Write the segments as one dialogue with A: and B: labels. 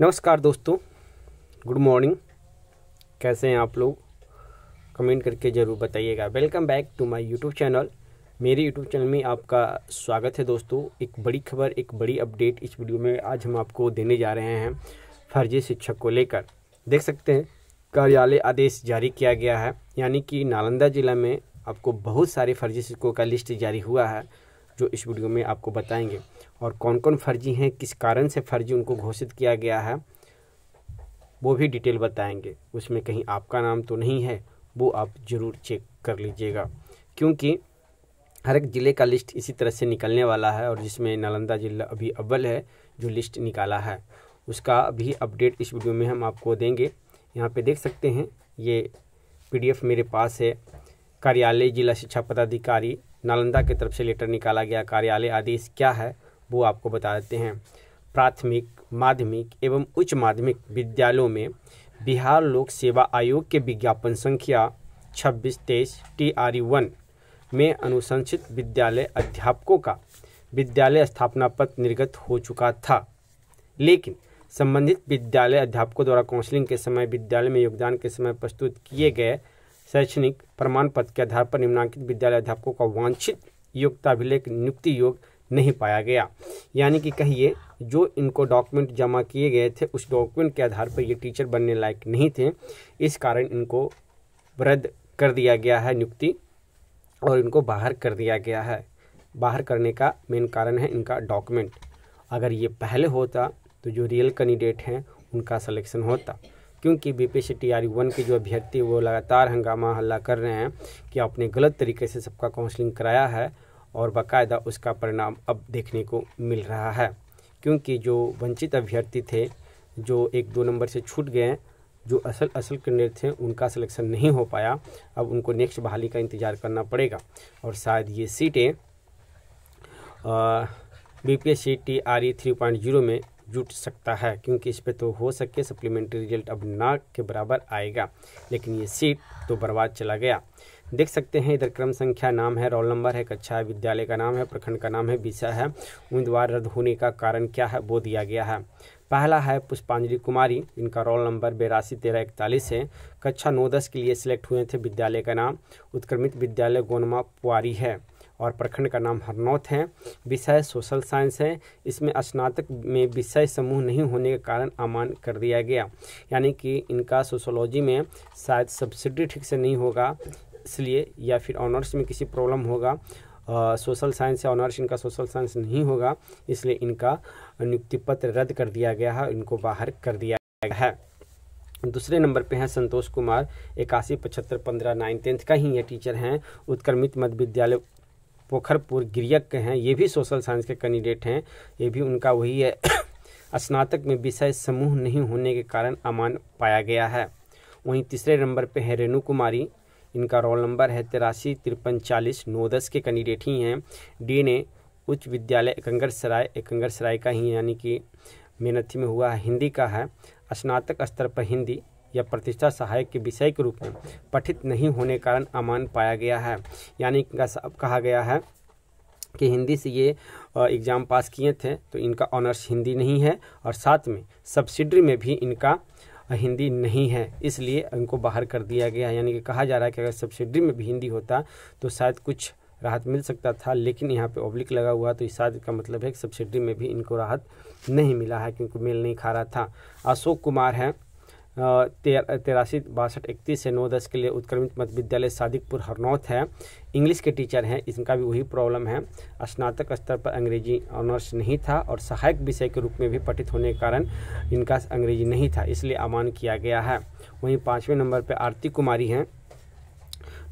A: नमस्कार दोस्तों good morning कैसे हैं आप लोग कमेंट करके ज़रूर बताइएगा welcome back to my YouTube channel मेरे यूट्यूब चैनल में आपका स्वागत है दोस्तों एक बड़ी खबर एक बड़ी अपडेट इस वीडियो में आज हम आपको देने जा रहे हैं फर्जी शिक्षक को लेकर देख सकते हैं कार्यालय आदेश जारी किया गया है यानी कि नालंदा ज़िला में आपको बहुत सारे फर्जी शिक्षकों का लिस्ट जारी हुआ है जो इस वीडियो में आपको बताएंगे और कौन कौन फर्जी हैं किस कारण से फर्जी उनको घोषित किया गया है वो भी डिटेल बताएंगे उसमें कहीं आपका नाम तो नहीं है वो आप ज़रूर चेक कर लीजिएगा क्योंकि हर एक ज़िले का लिस्ट इसी तरह से निकलने वाला है और जिसमें नालंदा जिला अभी अव्वल है जो लिस्ट निकाला है उसका अभी अपडेट इस वीडियो में हम आपको देंगे यहाँ पे देख सकते हैं ये पीडीएफ मेरे पास है कार्यालय जिला शिक्षा पदाधिकारी नालंदा की तरफ से लेटर निकाला गया कार्यालय आदेश क्या है वो आपको देते हैं प्राथमिक माध्यमिक एवं उच्च माध्यमिक विद्यालयों में बिहार लोक सेवा आयोग के विज्ञापन संख्या छब्बीस तेईस टी आर वन में अनुशंसित विद्यालय अध्यापकों का विद्यालय स्थापना पत्र निर्गत हो चुका था लेकिन संबंधित विद्यालय अध्यापकों द्वारा काउंसलिंग के समय विद्यालय में योगदान के समय प्रस्तुत किए गए शैक्षणिक प्रमाण पत्र के आधार पर निम्नांकित विद्यालय अध्यापकों का वांछित योग्यताभिलेख नियुक्ति योग नहीं पाया गया यानी कि कहिए जो इनको डॉक्यूमेंट जमा किए गए थे उस डॉक्यूमेंट के आधार पर ये टीचर बनने लायक नहीं थे इस कारण इनको रद्द कर दिया गया है नियुक्ति और इनको बाहर कर दिया गया है बाहर करने का मेन कारण है इनका डॉक्यूमेंट अगर ये पहले होता तो जो रियल कैंडिडेट हैं उनका सिलेक्शन होता क्योंकि B P C T R one के जो अभ्यर्थी वो लगातार हंगामा हल्ला कर रहे हैं कि आपने गलत तरीके से सबका काउंसलिंग कराया है और बाकायदा उसका परिणाम अब देखने को मिल रहा है क्योंकि जो वंचित अभ्यर्थी थे जो एक दो नंबर से छूट गए जो असल असल कैंडिडेट थे उनका सिलेक्शन नहीं हो पाया अब उनको नेक्स्ट बहाली का इंतज़ार करना पड़ेगा और शायद ये सीटें B P S C T R E three point zero में जुट सकता है क्योंकि इस पर तो हो सके सप्लीमेंट्री रिजल्ट अब ना के बराबर आएगा लेकिन ये सीट तो बर्बाद चला गया देख सकते हैं इधर क्रम संख्या नाम है रोल नंबर है कक्षा है विद्यालय का नाम है प्रखंड का नाम है विषय है उम्मीदवार रद्द होने का कारण क्या है वो दिया गया है पहला है पुष्पांजलि कुमारी इनका रोल नंबर बेरासी तेरह इकतालीस है कक्षा नौ दस के लिए सिलेक्ट हुए थे विद्यालय का नाम उत्क्रमित विद्यालय गोनमा पुआरी है और प्रखंड का नाम हरनौत है विषय सोशल साइंस है इसमें स्नातक में विषय समूह नहीं होने के कारण अमान कर दिया गया यानी कि इनका सोशोलॉजी में शायद सब्सिडी ठीक से नहीं होगा इसलिए या फिर ऑनर्स में किसी प्रॉब्लम होगा सोशल साइंस या ऑनर्स इनका सोशल साइंस नहीं होगा इसलिए इनका नियुक्ति पत्र रद्द कर दिया गया है इनको बाहर कर दिया गया है दूसरे नंबर पे हैं संतोष कुमार इक्यासी पचहत्तर पंद्रह नाइन टेंथ का ही ये टीचर हैं उत्क्रमित मध्य विद्यालय पोखरपुर गिरियक के हैं ये भी सोशल साइंस के कैंडिडेट हैं ये भी उनका वही है स्नातक में विषय समूह नहीं होने के कारण अमान पाया गया है वहीं तीसरे नंबर पे हैं रेणु कुमारी इनका रोल नंबर है तिरासी तिरपन चालीस नौ दस के कैंडिडेट ही हैं डी ने उच्च विद्यालय एकंगर सराय एकंगर सराय का ही यानी कि मेहनती में हुआ है हिंदी का है स्नातक स्तर पर हिंदी या प्रतिष्ठा सहायक के विषय के रूप में पठित नहीं होने कारण अमान पाया गया है यानी कहा गया है कि हिंदी से ये एग्ज़ाम पास किए थे तो इनका ऑनर्स हिंदी नहीं है और साथ में सब्सिडरी में भी इनका हिंदी नहीं है इसलिए इनको बाहर कर दिया गया यानी कि कहा जा रहा है कि अगर सब्सिडी में भी हिंदी होता तो शायद कुछ राहत मिल सकता था लेकिन यहाँ पे ओब्लिक लगा हुआ तो इस शायद का मतलब है कि सब्सिडी में भी इनको राहत नहीं मिला है क्योंकि मेल नहीं खा रहा था अशोक कुमार हैं तेरासी तिरासी बासठ इकतीस से नौ दस के लिए उत्क्रमित मध्य विद्यालय सादिकपुर हरनौत है इंग्लिश के टीचर हैं इनका भी वही प्रॉब्लम है स्नातक स्तर पर अंग्रेजी ऑनर्स नहीं था और सहायक विषय के रूप में भी पठित होने के कारण इनका अंग्रेजी नहीं था इसलिए अमान किया गया है वहीं पाँचवें नंबर पर आरती कुमारी हैं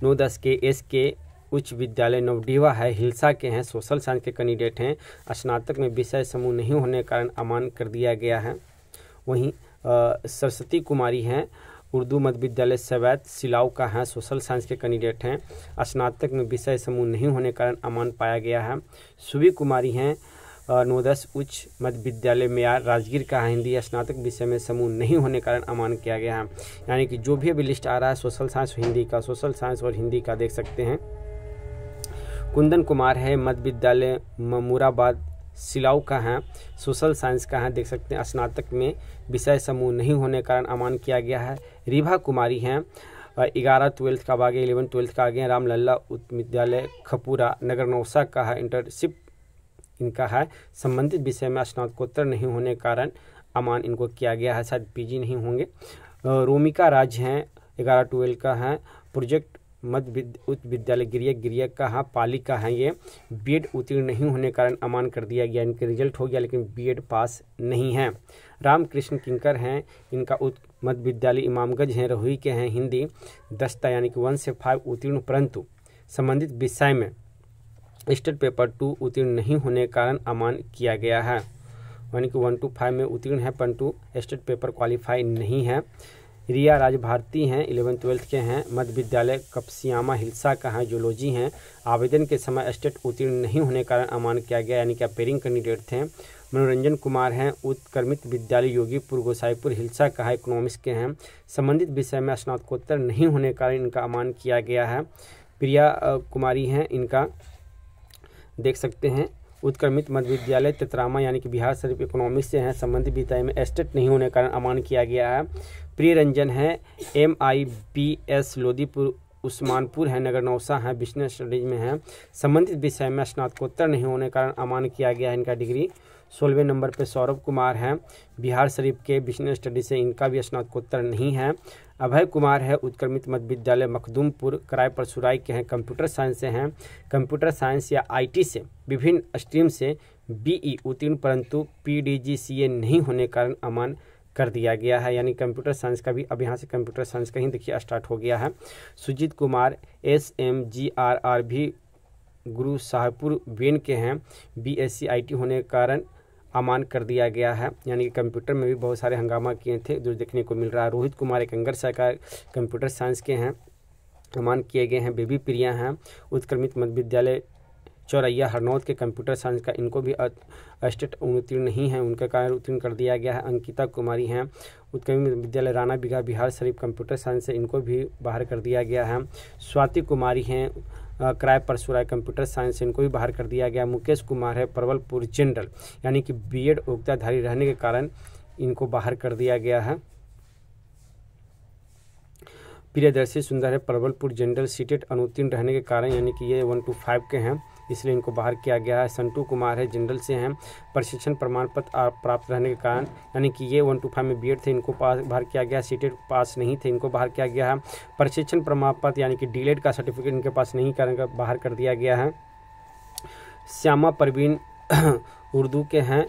A: नौ दस के एस के उच्च विद्यालय नवडीवा है हिलसा के हैं सोशल साइंस के कैंडिडेट हैं स्नातक में विषय समूह नहीं होने के कारण अमान कर दिया गया है वहीं सरस्वती कुमारी हैं उर्दू मध्य विद्यालय सवैत सिलाव का है सोशल साइंस के कैंडिडेट हैं स्नातक में विषय समूह नहीं होने कारण अमान पाया गया है सुबी कुमारी हैं नोदस उच्च मध्य विद्यालय मेयार राजगीर का है हिंदी स्नातक विषय में समूह नहीं होने कारण अमान किया गया है यानी कि जो भी अभी लिस्ट आ रहा है सोशल साइंस हिंदी का सोशल साइंस और हिंदी का देख सकते हैं कुंदन कुमार है मध्य विद्यालय ममूराबाद सिलाऊ का है सोशल साइंस का है देख सकते हैं स्नातक में विषय समूह नहीं होने के कारण अमान किया गया है रिभा कुमारी हैं ग्यारह ट्वेल्थ का आगे इलेवन ट्वेल्थ का आगे राम उच्च विद्यालय खपुरा नगर नौसा का है इंटर्नशिप इनका है संबंधित विषय में स्नातकोत्तर नहीं होने के कारण अमान इनको किया गया है शायद पीजी नहीं होंगे रोमिका राज हैं ग्यारह ट्वेल्व का है प्रोजेक्ट मध्य उच्च विद्यालय गिरिय गिरिय का हाँ पाली का है ये बीएड उत्तीर्ण नहीं होने के कारण अमान कर दिया गया इनके रिजल्ट हो गया लेकिन बीएड पास नहीं है रामकृष्ण किंकर हैं इनका उच्च मध्य विद्यालय इमामगंज हैं रोही के हैं हिंदी दस्ता यानी कि वन से फाइव उत्तीर्ण परंतु संबंधित विषय में स्टेट पेपर टू उत्तीर्ण नहीं होने के कारण अमान किया गया है यानी कि वन टू फाइव में उत्तीर्ण है परंतु स्टेट पेपर क्वालिफाई नहीं है रिया राज भारती हैं इलेवन ट्वेल्थ के हैं मध्य विद्यालय कपसियामा हिलसा का हैं जोलॉजी हैं आवेदन के समय स्टेट उत्तीर्ण नहीं होने कारण अमान किया गया यानी कि अपेयरिंग कैंडिडेट थे मनोरंजन कुमार हैं उत्क्रमित विद्यालय योगीपुर गोसाईपुर हिलसा का है इकोनॉमिक्स के हैं संबंधित विषय में स्नातकोत्तर नहीं होने कारण इनका अमान किया गया है प्रिया कुमारी हैं इनका देख सकते हैं उत्क्रमित मध्य विद्यालय ततरामा यानी कि बिहार शरीफ इकोनॉमिक्स से हैं संबंधित विद्यालय में एस्टेट नहीं होने कारण अमान किया गया है प्रिय रंजन है M I B S Lodhipur Usmanpur है नगर नौसा है बिजनेस स्टडीज में है संबंधित विषय में स्नातकोत्तर नहीं होने के कारण अमान किया गया है इनका डिग्री सोलहवें नंबर पे सौरभ कुमार हैं बिहार शरीफ के बिजनेस स्टडी से इनका भी स्नातकोत्तर नहीं है अभय कुमार है उत्क्रमित मध्य विद्यालय मखदूमपुर किराए पर सुराई के हैं कंप्यूटर साइंस से हैं कंप्यूटर साइंस या आईटी से विभिन्न स्ट्रीम से बीई उत्तीर्ण परंतु पीडीजीसीए नहीं होने कारण अमान कर दिया गया है यानी कंप्यूटर साइंस का भी अब यहाँ से कंप्यूटर साइंस का ही देखिए स्टार्ट हो गया है Sujit Kumar S M G R R भी गुरु साहबपुर वेन के हैं B S C I T होने के कारण अमान कर दिया गया है यानी कि कंप्यूटर में भी बहुत सारे हंगामा किए थे जो देखने को मिल रहा है रोहित कुमार एक अंगर सहकार कंप्यूटर साइंस के हैं अमान किए गए हैं बेबी प्रिया हैं उत्क्रमित मध्य विद्यालय चौरैया हरनौत के कंप्यूटर साइंस का इनको भी स्टेट उत्तीर्ण नहीं है उनका कार्य उत्तीर्ण कर दिया गया है अंकिता कुमारी हैं उत्क्रमित विद्यालय राना बिघा बिहार शरीफ कंप्यूटर साइंस से इनको भी बाहर कर दिया गया है स्वाति कुमारी हैं क्राय परसुराय कंप्यूटर साइंस इनको भी बाहर कर दिया गया मुकेश कुमार है प्रबलपुर जनरल यानी कि बी एड उगताधारी रहने के कारण इनको बाहर कर दिया गया है प्रियदर्शी सुंदर है प्रबलपुर जनरल सीटेट अनुत्तीर्ण रहने के कारण यानी कि ये वन टू फाइव के हैं इसलिए इनको बाहर किया गया है संटू कुमार है जनरल से हैं प्रशिक्षण प्रमाण पत्र प्राप्त रहने के कारण यानी कि ये वन टू फाइव में बी थे इनको पास बाहर किया गया सीटेट e पास नहीं थे इनको बाहर किया गया है प्रशिक्षण प्रमाण पत्र यानी कि डी e का सर्टिफिकेट इनके पास नहीं कर बाहर कर दिया गया है श्यामा परवीन उर्दू के हैं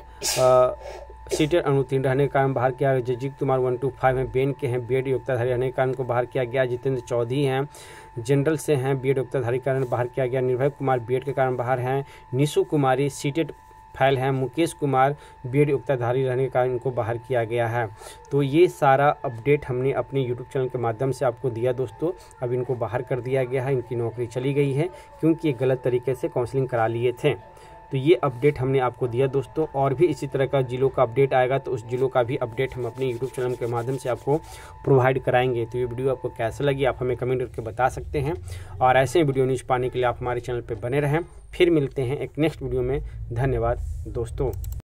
A: सीटर अनुतीन रहने का कारण बाहर किया गया Jajit Kumar one two five हैं बेन के हैं बी एड योग्यताधारी रहने कारण बाहर किया गया जितेंद्र चौधरी हैं जनरल से हैं बी एड योग्यताधारी कारण बाहर किया गया निर्भय कुमार बी के कारण बाहर हैं निशु कुमारी सीटेड फाइल हैं मुकेश कुमार बी एड योग्यताधारी रहने के कारण इनको बाहर किया गया है तो ये सारा अपडेट हमने अपने यूट्यूब चैनल के माध्यम से आपको दिया दोस्तों अब इनको बाहर कर दिया गया है इनकी नौकरी चली गई है क्योंकि ये गलत तरीके से काउंसलिंग करा लिए थे तो ये अपडेट हमने आपको दिया दोस्तों और भी इसी तरह का जिलों का अपडेट आएगा तो उस जिलों का भी अपडेट हम अपने यूट्यूब चैनल के माध्यम से आपको प्रोवाइड कराएंगे तो ये वीडियो आपको कैसा लगी आप हमें कमेंट करके बता सकते हैं और ऐसे वीडियो न्यूज़ पाने के लिए आप हमारे चैनल पर बने रहें फिर मिलते हैं एक नेक्स्ट वीडियो में धन्यवाद दोस्तों